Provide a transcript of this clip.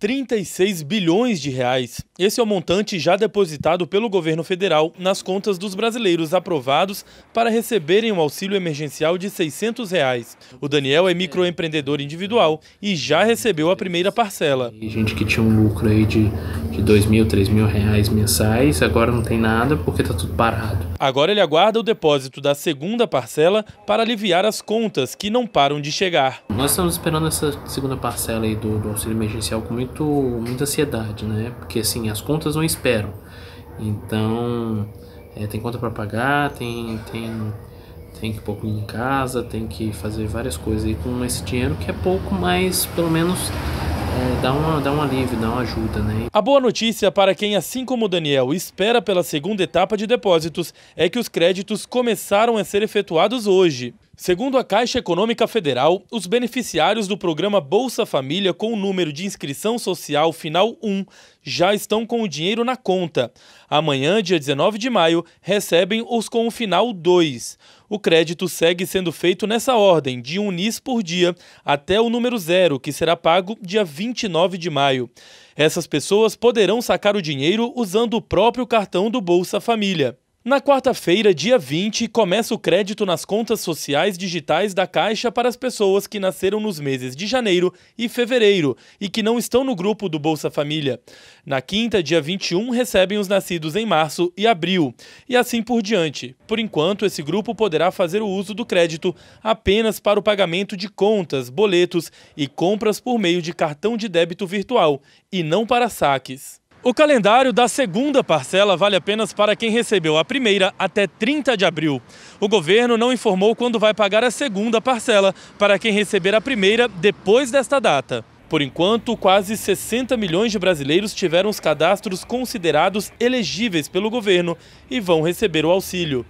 36 bilhões de reais. Esse é o montante já depositado pelo governo federal nas contas dos brasileiros aprovados para receberem o um auxílio emergencial de 600 reais. O Daniel é microempreendedor individual e já recebeu a primeira parcela. Tem gente que tinha um lucro aí de de dois mil, três mil reais mensais, agora não tem nada porque está tudo parado. Agora ele aguarda o depósito da segunda parcela para aliviar as contas que não param de chegar. Nós estamos esperando essa segunda parcela aí do, do auxílio emergencial com muito muito muita ansiedade, né? Porque assim, as contas não esperam. Então, é, tem conta para pagar, tem tem tem que pouco em casa, tem que fazer várias coisas aí com esse dinheiro que é pouco, mas pelo menos é, dá, uma, dá um alívio, dá uma ajuda, né? A boa notícia para quem, assim como o Daniel, espera pela segunda etapa de depósitos é que os créditos começaram a ser efetuados hoje. Segundo a Caixa Econômica Federal, os beneficiários do programa Bolsa Família com o número de inscrição social final 1 já estão com o dinheiro na conta. Amanhã, dia 19 de maio, recebem os com o final 2. O crédito segue sendo feito nessa ordem, de um NIS por dia, até o número zero, que será pago dia 29 de maio. Essas pessoas poderão sacar o dinheiro usando o próprio cartão do Bolsa Família. Na quarta-feira, dia 20, começa o crédito nas contas sociais digitais da Caixa para as pessoas que nasceram nos meses de janeiro e fevereiro e que não estão no grupo do Bolsa Família. Na quinta, dia 21, recebem os nascidos em março e abril, e assim por diante. Por enquanto, esse grupo poderá fazer o uso do crédito apenas para o pagamento de contas, boletos e compras por meio de cartão de débito virtual, e não para saques. O calendário da segunda parcela vale apenas para quem recebeu a primeira até 30 de abril. O governo não informou quando vai pagar a segunda parcela para quem receber a primeira depois desta data. Por enquanto, quase 60 milhões de brasileiros tiveram os cadastros considerados elegíveis pelo governo e vão receber o auxílio.